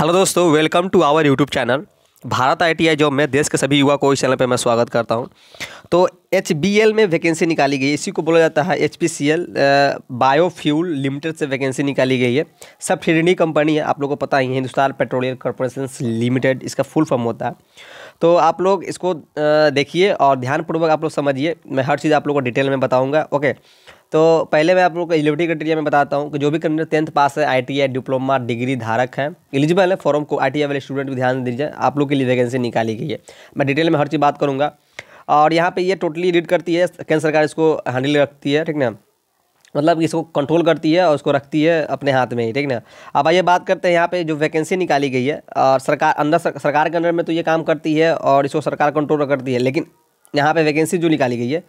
hello दोस्तों welcome to our YouTube channel Bharat ITI job में देश के सभी युवा को इस चैनल पर मैं स्वागत करता हूं तो एच में वैकेंसी निकाली गई इसी को बोला जाता है एच पी बायोफ्यूल लिमिटेड से वैकेंसी निकाली गई है सब फिरनी कंपनी है आप लोगों को पता ही है हिंदुस्तान पेट्रोलियम कॉरपोरेशन लिमिटेड इसका फुल फॉर्म होता है तो आप लोग इसको देखिए और ध्यानपूर्वक आप लोग समझिए मैं हर चीज़ आप लोग को डिटेल में बताऊँगा ओके तो पहले मैं आप लोग को एलिजिबिलिटी क्राइटेरिया में बताता हूँ कि जो भी कैंडिडेट टेंथ पास है आई डिप्लोमा डिग्री धारक हैं एलिजिबल है फॉर्म को आई वाले स्टूडेंट भी ध्यान दीजिए आप लोग के लिए वैकेंसी निकाली गई है मैं डिटेल में हर चीज़ बात करूँगा और यहाँ पर ये टोटली रीड करती है केंद्र सरकार इसको हैंडल रखती है ठीक ना मतलब इसको कंट्रोल करती है और उसको रखती है अपने हाथ में ही ठीक ना अब आइए बात करते हैं यहाँ पे जो वैकेंसी निकाली गई है और सरकार अंदर सरकार के अंदर में तो ये काम करती है और इसको सरकार कंट्रोल करती है लेकिन यहाँ पे वैकेंसी जो निकाली गई है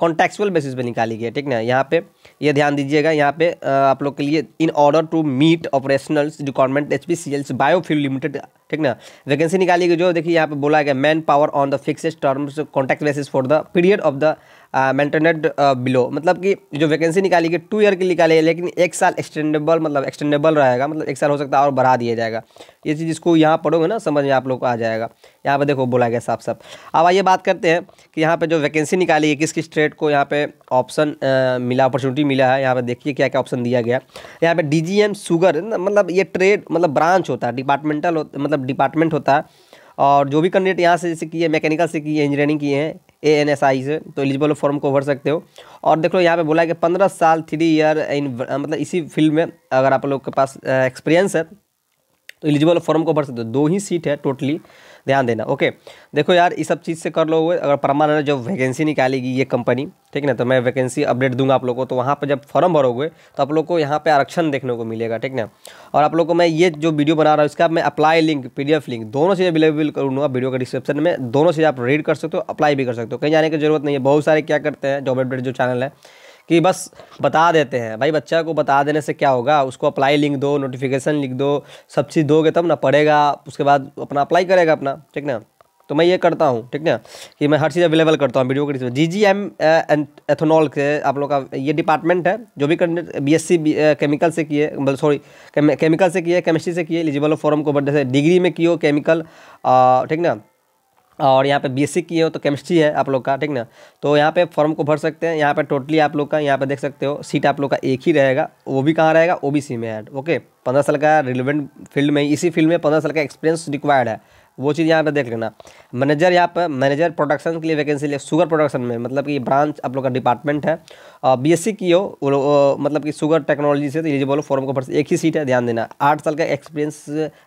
कॉन्टेक्चुअल बेसिस पे निकाली गई है ठीक ना यहाँ पे ये यह ध्यान दीजिएगा यहाँ पे आ, आप लोग के लिए in order to meet operational requirement H P C L's biofuel limited ठीक ना वैकेंसी निकाली गई जो देखिए यहाँ पे बोला गया manpower on the fix terms contract basis for the period of the maintained below मतलब कि जो वैकेंसी निकाली गई टू ईयर की निकाली है लेकिन एक साल एक्सटेंडेबल मतलब एक्सटेंडेबल रहेगा मतलब एक साल हो सकता है और बढ़ा दिया जाएगा ये चीज़ इसको यहाँ पढ़ोगे ना समझ में आप लोग को आ जाएगा यहाँ पर देखो बोला गया साफ साफ अब आइए बात करते हैं कि यहाँ पर जो वैकेंसी निकाली है किस किस ट्रेड को यहाँ पे ऑप्शन uh, मिला अपॉर्चुनिटी मिला है यहाँ पर देखिए क्या क्या ऑप्शन दिया गया यहाँ पर डी जी सुगर मतलब ये ट्रेड मतलब ब्रांच होता है डिपार्टमेंटल मतलब मतलब डिपार्टमेंट होता है और जो भी कैंडिडेट यहाँ से जैसे किए मैकेनिकल से किए इंजीनियरिंग किए हैं ए एन एस आई से तो एलिजिबल फॉर्म को भर सकते हो और देख लो यहाँ पे बोला है कि पंद्रह साल थ्री ईयर इन मतलब इसी फील्ड में अगर आप लोग के पास एक्सपीरियंस है तो एलिजिबल फॉर्म को भर सकते हो दो ही सीट है टोटली ध्यान देना ओके देखो यार इस सब चीज़ से कर लो अगर परमानेंट जब वैकेंसी निकालेगी ये कंपनी ठीक ना तो मैं वैकेंसी अपडेट दूंगा आप लोग को तो वहाँ पर जब फॉर्म भरोगे तो आप लोग को यहाँ पर आरक्षण देखने को मिलेगा ठीक ना और आप लोग को मैं ये जो वीडियो बना रहा हूँ इसका मैं अप्लाई लिंक पी लिंक दोनों चीज़ें अवेलेबल करूँगा वीडियो के डिस्क्रिप्शन में दोनों चीज़ आप रीड कर सकते हो अप्लाई भी कर सकते हो कहीं जाने की जरूरत नहीं है बहुत सारे क्या करते हैं जॉब अपडेट जो चैनल है कि बस बता देते हैं भाई बच्चा को बता देने से क्या होगा उसको अप्लाई लिंक दो नोटिफिकेशन लिख दो सब चीज़ दोगे तब ना पढ़ेगा उसके बाद अपना अप्लाई करेगा अपना ठीक ना तो मैं ये करता हूँ ठीक ना कि मैं हर चीज़ अवेलेबल करता हूँ वीडियो के जी जी एम एथोनॉल के आप लोग का ये डिपार्टमेंट है जो भी candidate B S C chemical से किए मतलब सॉरी केमिकल से किए केमिस्ट्री से किए एलिजिबल फॉर्म को जैसे डिग्री में किए केमिकल ठीक ना और यहाँ पे बीएससी किए हो तो केमिस्ट्री है आप लोग का ठीक ना तो यहाँ पे फॉर्म को भर सकते हैं यहाँ पे टोटली आप लोग का यहाँ पे देख सकते हो सीट आप लोग का एक ही रहेगा वो भी कहाँ रहेगा ओबीसी में ऐड ओके पंद्रह साल का रिलेवेंट फील्ड में इसी फील्ड में पंद्रह साल का एक्सपीरियंस रिक्वायर्ड है वो चीज़ यहाँ पे देख लेना मैनेजर यहाँ पर मैनेजर प्रोडक्शन के लिए वैकेंसी लिए सुगर प्रोडक्शन में मतलब कि ब्रांच आप लोग का डिपार्टमेंट है बी एस सी की हो वो मतलब कि शुगर टेक्नोलॉजी से तो एलिजिबल फॉर्म को पर एक ही सीट है ध्यान देना आठ साल का एक्सपीरियंस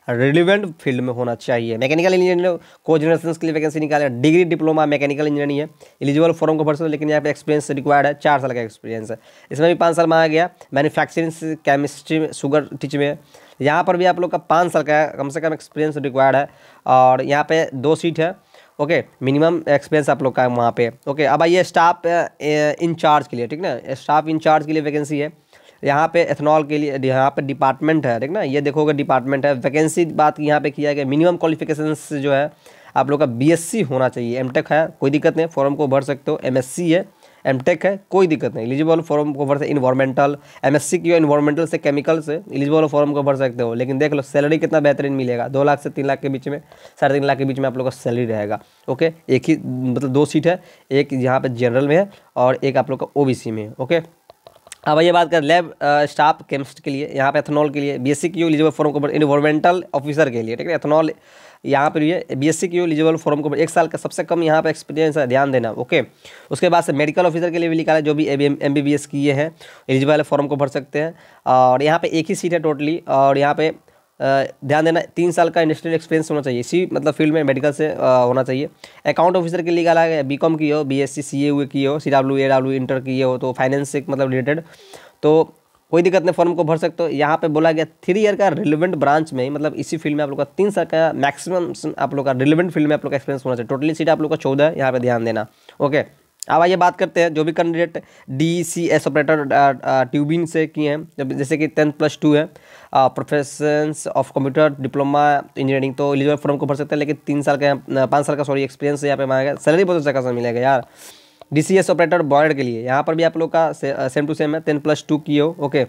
रिलिवेंट फील्ड में होना चाहिए मैकेनिकल इंजीनियर को जनरेशन के लिए वैकेंसी निकाले डिग्री डिप्लोमा मैकेनिकल इंजीनियरिंग है एलिजिबल फॉर्म को भर लेकिन यहाँ पर एक्सपीरियंस रिक्वायर्ड है चार साल का एक्सपीरियंस है इसमें भी पाँच साल मांगा गया मैनुफैक्चरिंग केमिस्ट्री में शुगर टीच में यहाँ पर भी आप लोग का पाँच साल का कम से कम एक्सपीरियंस रिक्वायर्ड है और यहाँ पे दो सीट है ओके मिनिमम एक्सपीरियंस आप लोग का है वहाँ पे ओके अब आइए स्टाफ इंचार्ज के लिए ठीक ना स्टाफ इंचार्ज के लिए वैकेंसी है यहाँ पे एथनॉल के लिए यहाँ पे डिपार्टमेंट है ठीक ना ये देखोगे डिपार्टमेंट है वैकेंसी बात यहाँ पे किया गया मिनिमम क्वालिफिकेशन जो है आप लोग का बीएससी होना चाहिए एमटेक है कोई दिक्कत नहीं फॉर्म को भर सकते हो एमएससी है एम टेक है कोई दिक्कत नहीं एलिजिबल फॉर्म को भर सकते इन्वायरमेंटल एम एस सी की इन्वायरमेंटल से केमिकल से एलिजिबल फॉर्म को भर सकते हो लेकिन देख लो सैलरी कितना बेहतरीन मिलेगा दो लाख से तीन लाख के बीच में साढ़े तीन लाख के बीच में आप लोग का सैलरी रहेगा ओके एक ही मतलब दो सीट है एक यहाँ पर जनरल में है और एक आप लोग का ओ में है ओके अब ये बात करें लैब स्टाफ केमिस्ट के लिए यहाँ पे एथनॉल के लिए बी एस सी की एलिजिबल फॉर्म को इन्वायरमेंटल ऑफिसर के लिए ठीक है एथनॉल यहाँ पर ये बी एस सी की एलिजिबल फॉर्म को एक साल का सबसे कम यहाँ पर एक्सपीरियंस है ध्यान देना ओके उसके बाद से मेडिकल ऑफिसर के लिए भी है जो भी एम बी बी एस किए हैं एलिजिबल फॉर्म को भर सकते हैं और यहाँ पर एक ही सीट है टोटली और यहाँ पर ध्यान देना तीन साल का इंडस्ट्रियल एक्सपीरियंस होना चाहिए इसी मतलब फील्ड में मेडिकल से आ, होना चाहिए अकाउंट ऑफिसर के लिए निकाला है बी कॉम की हो बी एस सी सी ए हुए की हो C W A W inter किए हो तो फाइनेंस से मतलब रिलेटेड तो कोई दिक्कत नहीं फॉर्म को भर सकते हो यहाँ पे बोला गया थ्री ईयर का रिलेवेंट ब्रांच में मतलब इसी फील्ड में आप लोग का तीन साल का मैक्सिमम आप लोग का रिलेवेंट फील्ड में आप लोग का एक्सपीरियंस होना चाहिए टोटली सीट आप लोग का चौदह है यहाँ पर ध्यान देना ओके अब आइए बात करते हैं जो भी candidate D C S operator turbine से किए हैं जब जैसे कि टेंथ प्लस टू है profession of computer diploma engineering तो एलिजिबल फॉर्म को भर सकते हैं लेकिन तीन साल का पाँच साल का सॉरी एक्सपीरियंस यहाँ पे मांगा सैलरी बहुत अच्छा खासा मिलेगा यार डी सी एस ऑपरेटर बॉयड के लिए यहाँ पर भी आप लोग का सेम टू सेम है टेन प्लस टू की हो ओके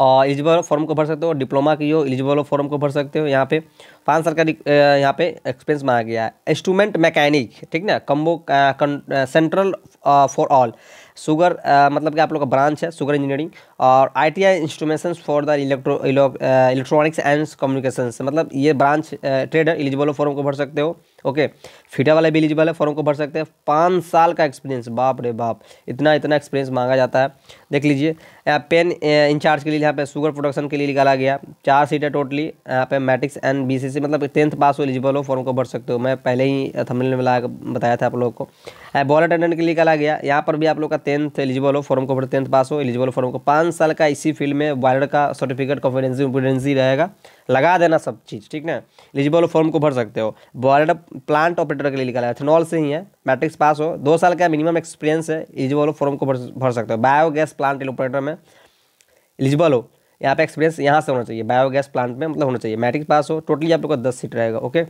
और एलिजिबल फॉर्म को भर सकते हो डिप्लोमा की हो एलिजिबल फॉर्म को भर सकते हो यहाँ पे पाँच साल का यहाँ पे एक्सपेंस मांगा गया है इंस्ट्रूमेंट मैकेनिक ठीक ना combo central for all sugar मतलब कि आप लोग का ब्रांच है सुगर इंजीनियरिंग और I T I for the electro electronics and communication मतलब ये ब्रांच ट्रेडर एलिजिबल फॉर्म को भर सकते हो ओके फीटा वाले भी एलिजिबल है फॉर्म को भर सकते हैं पाँच साल का एक्सपीरियंस बाप रे बाप इतना इतना एक्सपीरियंस मांगा जाता है देख लीजिए पेन इंचार्ज के लिए यहाँ पे शुगर प्रोडक्शन के लिए निकाला गया चार सीटें टोटली यहाँ पे मैट्रिक्स एंड बीसीसी मतलब टेंथ पास हो एलिजिबल हो फॉर्म को भर सकते हो मैं पहले ही थमिल में ला बताया था आप लोग को बॉल अटेंडेंट के लिए निकाला गया यहाँ पर भी आप लोग का टेंथ एलिजिबल हो फॉर्म को भर टेंथ पास हो एलिजिबल फॉर्म को पाँच साल का इसी फील्ड में वायर्ड का सर्टिफिकेट कॉन्फिडेंसी रहेगा लगा देना सब चीज़ ठीक ना एलिजिबल फॉर्म को भर सकते हो वायर्ड प्लांट ऑपरेटर के लिए निकाला एथेनॉल से ही है मैट्रिक्स पास हो दो साल का मिनिमम एक्सपीरियंस है इलिजिबल हो फॉर्म को भर, भर सकते हो बायोगैस प्लांट ऑपरेटर में एलिजिबल हो यहाँ पे एक्सपीरियंस यहाँ से होना चाहिए बायोगैस प्लांट में मतलब होना चाहिए मैट्रिक्स पास हो टोटली आप लोग का दस सीट रहेगा ओके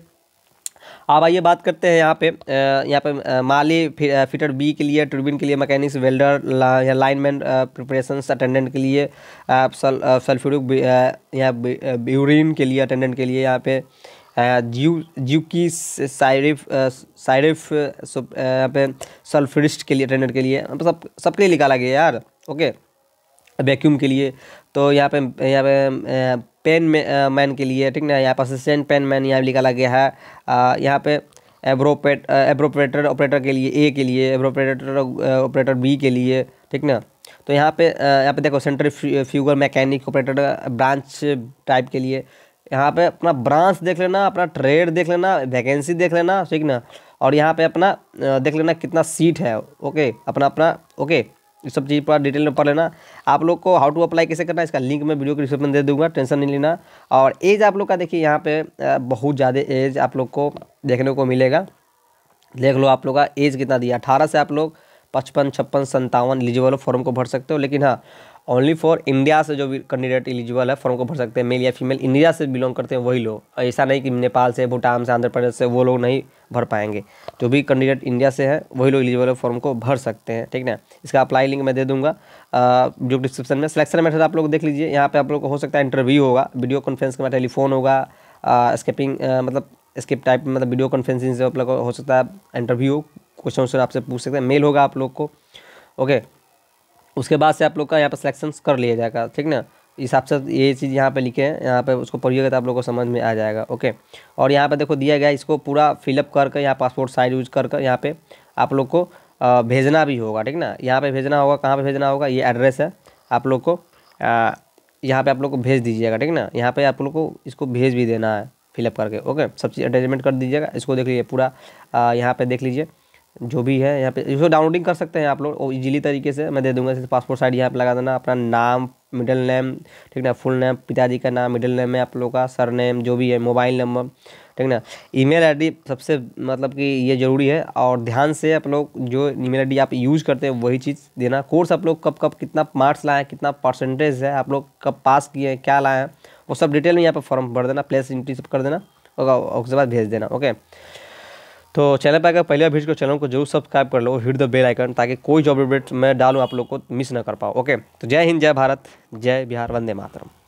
अब आइए बात करते हैं यहाँ पे यहाँ पे माली फिटर बी के लिए टर्बिन के लिए मैकेनिक्स वेल्डर या लाइनमैन प्रिपरेशन अटेंडेंट के लिए सल्फ्यूरिक यहाँ ब्यूरिन के लिए अटेंडेंट के लिए यहाँ पे जू जू की साइरिफ साइरिफ यहाँ पे सल्फरिस्ट के लिए ट्रेनर के लिए सब सबके लिए निकाला गया यार ओके वैक्यूम के लिए तो यहाँ पे यहाँ पे पेन uh, मैन uh, के लिए ठीक ना यहाँ पे असिस्टेंट पेन मैन यहाँ निकाला गया है uh, यहाँ पे एब्रोपेट एब्रोपरेटर ऑपरेटर के लिए ए के लिए एब्रोपरेटर ऑपरेटर बी के लिए ठीक ना तो यहाँ पे यहाँ पे देखो centrifugal mechanic operator branch type के लिए यहाँ पे अपना ब्रांच देख लेना अपना ट्रेड देख लेना वैकेंसी देख लेना ठीक ना और यहाँ पे अपना देख लेना कितना सीट है ओके अपना अपना ओके ये सब चीज़ पूरा डिटेल में पढ़ लेना आप लोग को हाउ टू अप्लाई कैसे करना है इसका लिंक मैं वीडियो के डिस्क्रिप्शन दे दूंगा टेंशन नहीं लेना और एज आप लोग का देखिए यहाँ पे बहुत ज़्यादा एज आप लोग को देखने को मिलेगा देख लो आप लोग का एज कितना दिया अठारह से आप लोग पचपन छप्पन संतावन एलिजिबल हो फॉर्म को भर सकते हो लेकिन हाँ ओनली फॉर इंडिया से जो भी कैंडिडेट एलिजिबल है फॉर्म को भर सकते हैं मेल या फीमेल इंडिया से बिलोंग करते हैं वही लोग ऐसा नहीं कि नेपाल से भूटान से आंध्र प्रदेश से वो लोग नहीं भर पाएंगे जो भी कैंडिडेट इंडिया से है वही लोग एलिजिबल फॉर्म को भर सकते हैं ठीक ना इसका अप्लाई लिंक मैं दे दूंगा जो डिस्क्रिप्शन में सिलेक्शन मैथड आप लोग देख लीजिए यहाँ पर आप लोग को हो सकता है इंटरव्यू होगा वीडियो कॉन्फ्रेंस का टेलीफोन होगा स्केपिंग मतलब स्किप टाइप मतलब वीडियो कॉन्फ्रेंसिंग से आप लोग हो सकता है इंटरव्यू क्वेश्चन आंसर आपसे पूछ सकते हैं मेल होगा आप लोग को ओके उसके बाद से आप लोग का यहाँ पर सिलेक्शन कर लिया जाएगा ठीक ना इस हिसाब से ये चीज़ यहाँ पे लिखे हैं यहाँ पे उसको पढ़िएगा तो आप लोग को समझ में आ जाएगा ओके और यहाँ पे देखो दिया गया इसको पूरा फिलअप करके यहाँ पासपोर्ट साइज यूज कर कर यहाँ पे आप लोग को भेजना भी होगा ठीक ना यहाँ पे भेजना होगा कहाँ पे भेजना होगा ये एड्रेस है आप लोग को यहाँ पर आप लोग को भेज दीजिएगा ठीक ना यहाँ पर आप लोग को इसको भेज भी देना है फिलअप करके ओके सब चीज़ अटैचमेंट कर दीजिएगा इसको देख लीजिए पूरा यहाँ पर देख लीजिए जो भी है यहाँ पे इसको डाउनलोडिंग कर सकते हैं आप लोग इजीली तरीके से मैं दे दूंगा जैसे पासपोर्ट साइड यहाँ पे लगा देना अपना नाम मिडिल नेम ठीक ना फुल नेम पिताजी का नाम मिडिल नेम है आप लोग का सर नेम जो भी है मोबाइल नंबर ठीक ना ईमेल आईडी सबसे मतलब कि ये ज़रूरी है और ध्यान से आप लोग जो ई मेल आप यूज़ करते हैं वही चीज़ देना कोर्स आप लोग कब कब कितना मार्क्स लाए कितना परसेंटेज है आप लोग कब पास किए हैं क्या लाए हैं वो सब डिटेल में यहाँ पर फॉर्म भर देना प्लेस इंट्री सब कर देना उसके बाद भेज देना ओके तो चैनल पर अगर पहले भेज को चैनल को जरूर सब्सक्राइब कर लो हिट द बेल आइकन ताकि कोई जॉब अपडेट मैं डालूँ आप लोग को मिस ना कर पाओ ओके तो जय हिंद जय भारत जय बिहार वंदे मातरम